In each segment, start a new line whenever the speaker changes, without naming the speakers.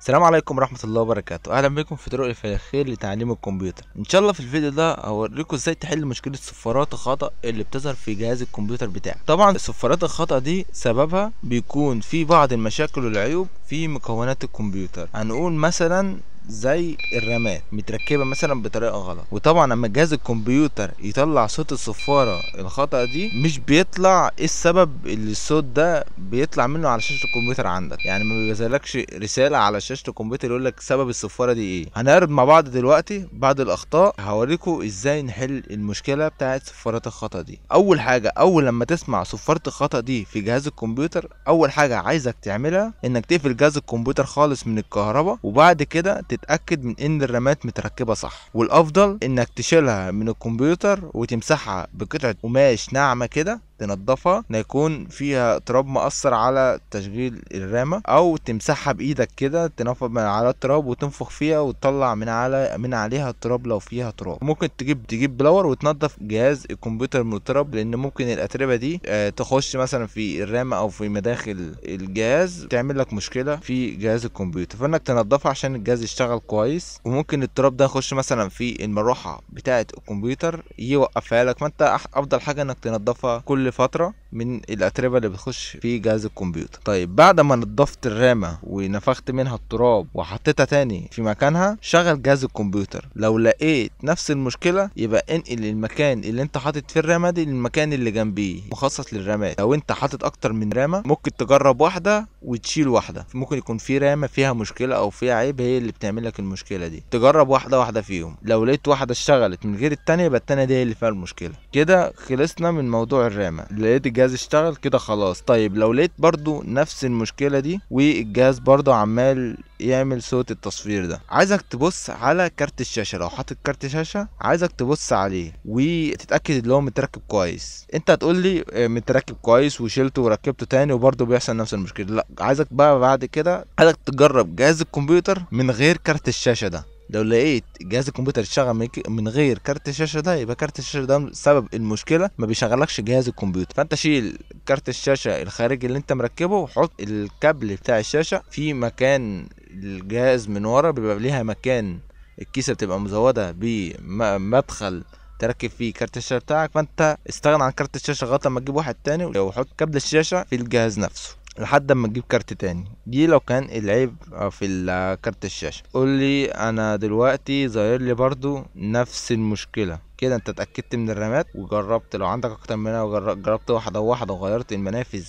السلام عليكم ورحمة الله وبركاته أهلا بكم في طرق الخير لتعليم الكمبيوتر إن شاء الله في الفيديو ده هوريكم إزاي تحل مشكلة صفارات الخطأ اللي بتظهر في جهاز الكمبيوتر بتاعك طبعا صفارات الخطأ دي سببها بيكون في بعض المشاكل والعيوب في مكونات الكمبيوتر هنقول مثلا زي الرامات متركبه مثلا بطريقه غلط وطبعا لما جهاز الكمبيوتر يطلع صوت الصفاره الخطا دي مش بيطلع ايه السبب اللي الصوت ده بيطلع منه على شاشه الكمبيوتر عندك يعني ما بيظهرلكش رساله على شاشه الكمبيوتر يقول لك سبب الصفاره دي ايه هنعرض مع بعض دلوقتي بعض الاخطاء هوريكم ازاي نحل المشكله بتاعه صفارات الخطا دي اول حاجه اول لما تسمع صفاره الخطا دي في جهاز الكمبيوتر اول حاجه عايزك تعملها انك تقفل جهاز الكمبيوتر خالص من الكهرباء وبعد كده تتأكد من إن الرامات متركبة صح والأفضل إنك تشيلها من الكمبيوتر وتمسحها بقطعة قماش ناعمة كده تنضفها يكون فيها تراب مأثر على تشغيل الرامة او تمسحها بايدك كده تنفض من على التراب وتنفخ فيها وتطلع من على من عليها التراب لو فيها تراب ممكن تجيب تجيب بلور وتنضف جهاز الكمبيوتر من التراب لان ممكن الاتربه دي آه، تخش مثلا في الرامه او في مداخل الجهاز تعمل لك مشكله في جهاز الكمبيوتر فانك تنضفها عشان الجهاز يشتغل كويس وممكن التراب ده يخش مثلا في المروحه بتاعه الكمبيوتر يوقفها لك فأنت افضل حاجه انك تنضفها كل كل فترة من الاتربه اللي بتخش في جهاز الكمبيوتر طيب بعد ما نضفت الرامه ونفخت منها التراب وحطيتها تاني في مكانها شغل جهاز الكمبيوتر لو لقيت نفس المشكله يبقى انقل المكان اللي انت حاطط فيه الرامه دي للمكان اللي جنبيه مخصص للرامات لو انت حاطط اكتر من رامه ممكن تجرب واحده وتشيل واحده ممكن يكون في رامه فيها مشكله او فيها عيب هي اللي بتعمل لك المشكله دي تجرب واحده واحده فيهم لو لقيت واحده اشتغلت من غير التانيه يبقى التانيه دي هي اللي فيها المشكله كده خلصنا من موضوع الرامه لقيت الجهاز اشتغل كده خلاص طيب لو لقيت برضو نفس المشكلة دي والجهاز برضو عمال يعمل صوت التصفير ده عايزك تبص على كارت الشاشة لو حاطط كارت شاشة عايزك تبص عليه وتتأكد ان هو متركب كويس انت هتقول لي آه، متركب كويس وشيلته وركبته تاني وبرضه بيحصل نفس المشكلة لا عايزك بقى بعد كده عايزك تجرب جهاز الكمبيوتر من غير كارت الشاشة ده لو لقيت جهاز الكمبيوتر اشتغل من غير كارت الشاشه ده يبقى كارت الشاشه ده سبب المشكله ما بيشغلكش جهاز الكمبيوتر فانت شيل كارت الشاشه الخارجي اللي انت مركبه وحط الكابل بتاع الشاشه في مكان الجهاز من ورا بيبقى ليها مكان الكيسه بتبقى مزوده بمدخل تركب فيه كارت الشاشه بتاعك فانت استغنى عن كارت الشاشه غلط لما تجيب واحد تاني وحط كابل الشاشه في الجهاز نفسه لحد ما تجيب كارت تاني دي لو كان العيب آه، في آه، كارت الشاشة قول لي انا دلوقتي ظاهر لي برضو نفس المشكلة كده انت اتأكدت من الرامات وجربت لو عندك اكتر منها وجربت واحدة واحدة وغيرت المنافذ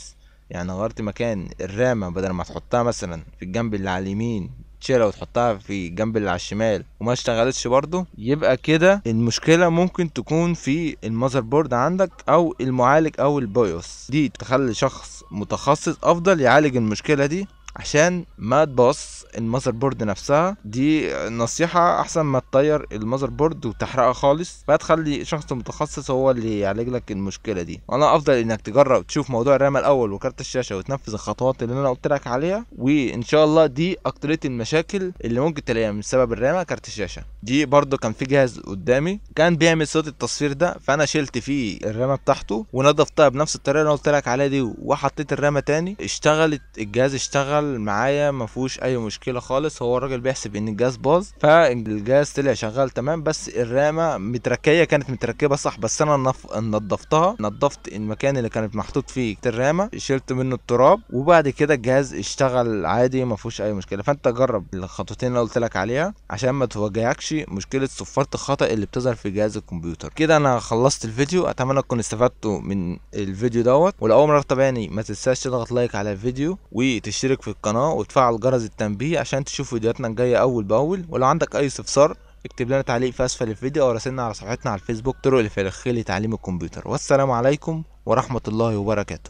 يعني غيرت مكان الرامة بدل ما تحطها مثلا في الجنب اللي على اليمين تشيلها وتحطها في جنب اللي على الشمال وما اشتغلتش برضو يبقى كده المشكله ممكن تكون في المذر بورد عندك او المعالج او البيوس دي تخلي شخص متخصص افضل يعالج المشكله دي عشان ما تبص المذر بورد نفسها دي نصيحة أحسن ما تطير المذر بورد وتحرقها خالص فتخلي شخص متخصص هو اللي يعالج لك المشكلة دي وأنا أفضل إنك تجرب تشوف موضوع الرام الأول وكارت الشاشة وتنفذ الخطوات اللي أنا قلت لك عليها وإن شاء الله دي أكترية المشاكل اللي ممكن تلاقيها من سبب الرامة كارت الشاشة دي برضو كان في جهاز قدامي كان بيعمل صوت التصوير ده فأنا شلت فيه الرامة بتاعته ونضفتها بنفس الطريقة اللي أنا قلت لك عليها دي وحطيت الرامة تاني اشتغلت الجهاز اشتغل اشتغل معايا ما فيهوش اي مشكله خالص هو الراجل بيحسب ان الجهاز باظ فالجهاز طلع شغال تمام بس الرامه متركيه كانت متركبه صح بس انا نظفتها نظفت المكان اللي كانت محطوط فيه الرامه شلت منه التراب وبعد كده الجهاز اشتغل عادي ما فيهوش اي مشكله فانت جرب الخطوتين اللي قلت لك عليها عشان ما تواجهكش مشكله صفاره الخطا اللي بتظهر في جهاز الكمبيوتر كده انا خلصت الفيديو اتمنى تكونوا استفدتوا من الفيديو دوت ولاول مره تتابعني ما تنساش تضغط لايك على الفيديو وتشترك في القناة وتفعل جرس التنبيه عشان تشوف فيديوهاتنا الجاية أول بأول ولو عندك أي استفسار اكتب لنا تعليق في أسفل الفيديو أو راسلنا على صفحتنا على الفيسبوك طرق الفلكية لتعليم الكمبيوتر والسلام عليكم ورحمة الله وبركاته